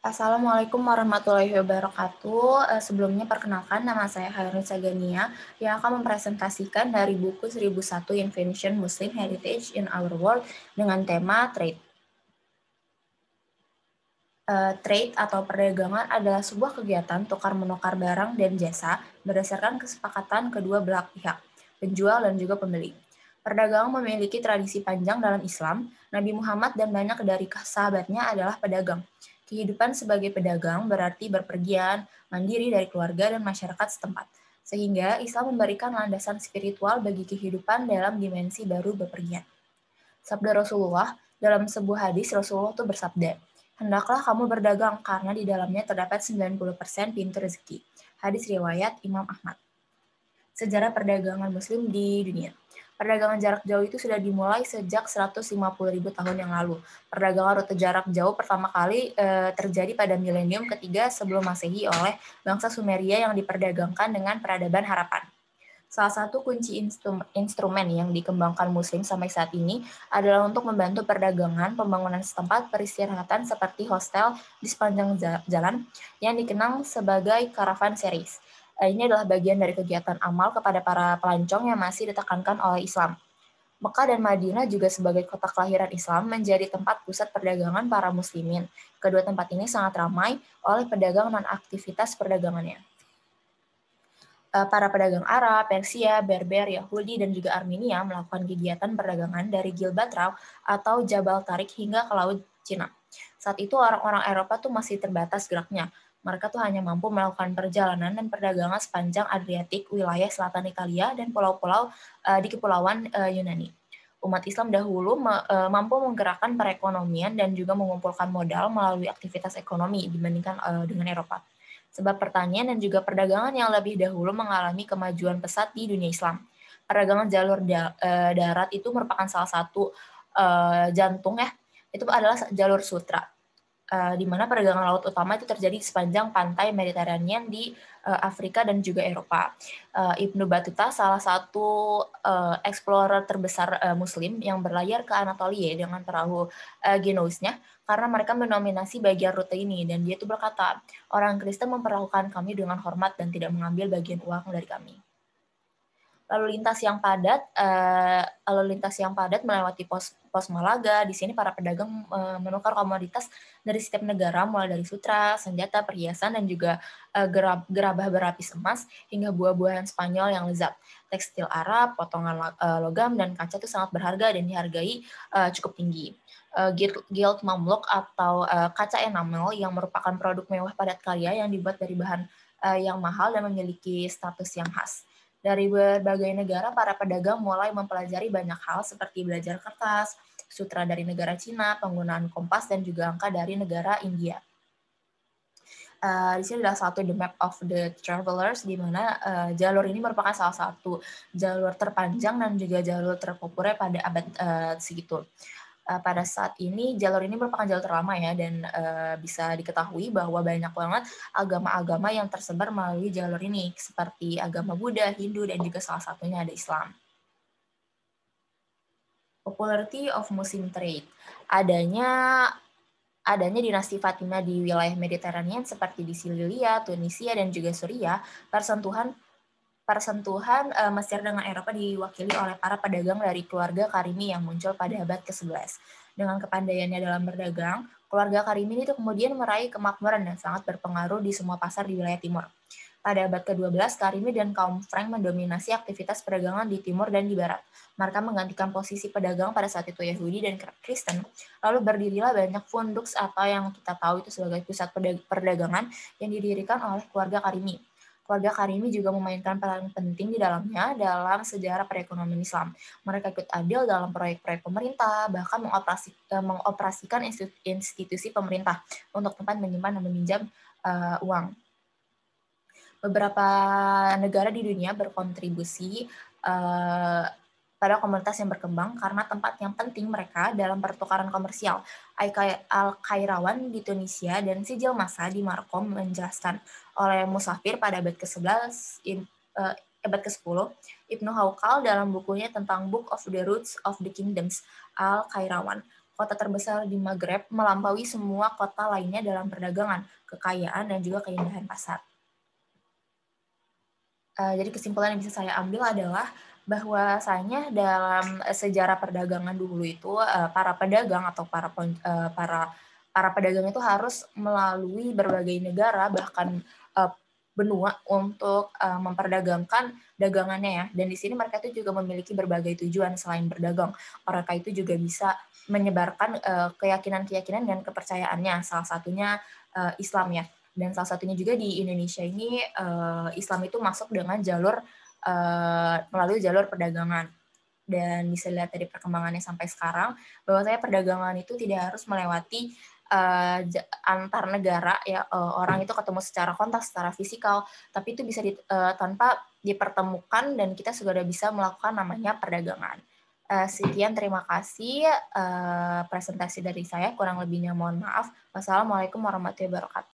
Assalamualaikum warahmatullahi wabarakatuh. Eh, sebelumnya perkenalkan nama saya Hairun Sagania yang akan mempresentasikan dari buku 1001 Invention Muslim Heritage in Our World dengan tema Trade. Eh, trade atau perdagangan adalah sebuah kegiatan tukar-menukar barang dan jasa berdasarkan kesepakatan kedua belah pihak, penjual dan juga pembeli. Perdagangan memiliki tradisi panjang dalam Islam. Nabi Muhammad dan banyak dari sahabatnya adalah pedagang. Kehidupan sebagai pedagang berarti berpergian, mandiri dari keluarga dan masyarakat setempat. Sehingga Islam memberikan landasan spiritual bagi kehidupan dalam dimensi baru berpergian. Sabda Rasulullah, dalam sebuah hadis Rasulullah itu bersabda, Hendaklah kamu berdagang karena di dalamnya terdapat 90% pintu rezeki. Hadis riwayat Imam Ahmad. Sejarah perdagangan muslim di dunia. Perdagangan jarak jauh itu sudah dimulai sejak 150.000 tahun yang lalu. Perdagangan rute jarak jauh pertama kali e, terjadi pada milenium ketiga sebelum Masehi oleh bangsa Sumeria yang diperdagangkan dengan peradaban harapan. Salah satu kunci instrumen yang dikembangkan muslim sampai saat ini adalah untuk membantu perdagangan, pembangunan setempat, peristirahatan seperti hostel di sepanjang jalan yang dikenal sebagai caravan series Eh, ini adalah bagian dari kegiatan amal kepada para pelancong yang masih ditekankan oleh Islam. Mekah dan Madinah juga sebagai kota kelahiran Islam menjadi tempat pusat perdagangan para muslimin. Kedua tempat ini sangat ramai oleh pedagang dan aktivitas perdagangannya. Eh, para pedagang Arab, Persia, Berber, Yahudi, dan juga Armenia melakukan kegiatan perdagangan dari Gilbatrau atau Jabal Tarik hingga ke Laut Cina. Saat itu orang-orang Eropa tuh masih terbatas geraknya. Mereka tuh hanya mampu melakukan perjalanan dan perdagangan sepanjang Adriatik, wilayah selatan Italia, dan pulau-pulau uh, di kepulauan uh, Yunani. Umat Islam dahulu ma uh, eh, mampu menggerakkan perekonomian dan juga mengumpulkan modal melalui aktivitas ekonomi dibandingkan uh, dengan Eropa. Sebab pertanian dan juga perdagangan yang lebih dahulu mengalami kemajuan pesat di dunia Islam. Perdagangan jalur da uh, darat itu merupakan salah satu uh, jantung ya, itu adalah jalur sutra Eh, di mana perdagangan laut utama itu terjadi sepanjang pantai Mediterania di uh, Afrika dan juga Eropa. Uh, Ibnu Battuta salah satu uh, explorer terbesar uh, Muslim yang berlayar ke Anatolia dengan perahu uh, Genoisnya karena mereka menominasi bagian rute ini dan dia itu berkata, orang Kristen memperlakukan kami dengan hormat dan tidak mengambil bagian uang dari kami lalu lintas yang padat, uh, lalu lintas yang padat melewati pos pos Malaga. Di sini para pedagang uh, menukar komoditas dari setiap negara, mulai dari sutra, senjata, perhiasan, dan juga uh, eh, gerab, gerabah berapi emas hingga buah-buahan Spanyol yang lezat. Tekstil Arab, potongan uh, logam dan kaca itu sangat berharga dan dihargai uh, cukup tinggi. Uh, Gilt Mamluk atau uh, kaca enamel yang merupakan produk mewah padat karya yang dibuat dari bahan yang mahal dan memiliki status yang khas dari berbagai negara, para pedagang mulai mempelajari banyak hal seperti belajar kertas, sutra dari negara Cina, penggunaan kompas, dan juga angka dari negara India. Uh, di sini adalah satu The Map of the Travelers, di mana uh, jalur ini merupakan salah satu jalur terpanjang dan juga jalur terpopuler pada abad uh, segitu. Eh, pada saat ini jalur ini merupakan jalur terlama ya dan uh, bisa diketahui bahwa banyak banget agama-agama yang tersebar melalui jalur ini seperti agama Buddha, Hindu dan juga salah satunya ada Islam. Popularity of Muslim trade. Adanya adanya dinasti Fatimah di wilayah Mediterania seperti di Sisilia, Tunisia dan juga Suriah, persentuhan persentuhan uh, Mesir dengan Eropa diwakili oleh para pedagang dari keluarga Karimi yang muncul pada abad ke-11. Dengan kepandaiannya dalam berdagang, keluarga Karimi itu kemudian meraih kemakmuran dan sangat berpengaruh di semua pasar di wilayah timur. Pada abad ke-12, Karimi dan kaum Frank mendominasi aktivitas perdagangan di timur dan di barat. Mereka menggantikan posisi pedagang pada saat itu Yahudi dan Kristen. Lalu berdirilah banyak funduks atau yang kita tahu itu sebagai pusat perdagangan yang didirikan oleh keluarga Karimi. Keluarga Karimi juga memainkan peran penting di dalamnya dalam sejarah perekonomian Islam. Mereka ikut adil dalam proyek-proyek pemerintah, bahkan mengoperasi, eh, mengoperasikan institusi pemerintah untuk tempat menyimpan dan meminjam uh, uang. Beberapa negara di dunia berkontribusi uh, pada komunitas yang berkembang karena tempat yang penting mereka dalam pertukaran komersial. Al-Kairawan di Tunisia dan Sijil Masa di Markom menjelaskan oleh Musafir pada abad ke-11 eh, abad ke-10, Ibnu Haukal dalam bukunya tentang Book of the Roots of the Kingdoms, Al-Kairawan, kota terbesar di Maghreb melampaui semua kota lainnya dalam perdagangan, kekayaan, dan juga keindahan pasar. Uh, jadi kesimpulan yang bisa saya ambil adalah bahwasanya dalam eh, sejarah perdagangan dulu itu eh, para pedagang atau para eh, para para pedagang itu harus melalui berbagai negara bahkan benua untuk memperdagangkan dagangannya ya. Dan di sini mereka itu juga memiliki berbagai tujuan selain berdagang. Mereka itu juga bisa menyebarkan keyakinan-keyakinan dan kepercayaannya. Salah satunya Islam ya. Dan salah satunya juga di Indonesia ini Islam itu masuk dengan jalur Eh, melalui jalur perdagangan. Dan bisa lihat dari perkembangannya sampai sekarang, bahwa saya perdagangan itu tidak harus melewati uh, antar negara ya uh, orang itu ketemu secara kontak secara fisikal tapi itu bisa di, uh, tanpa dipertemukan dan kita segera bisa melakukan namanya perdagangan uh, sekian terima kasih uh, presentasi dari saya kurang lebihnya mohon maaf wassalamualaikum warahmatullahi wabarakatuh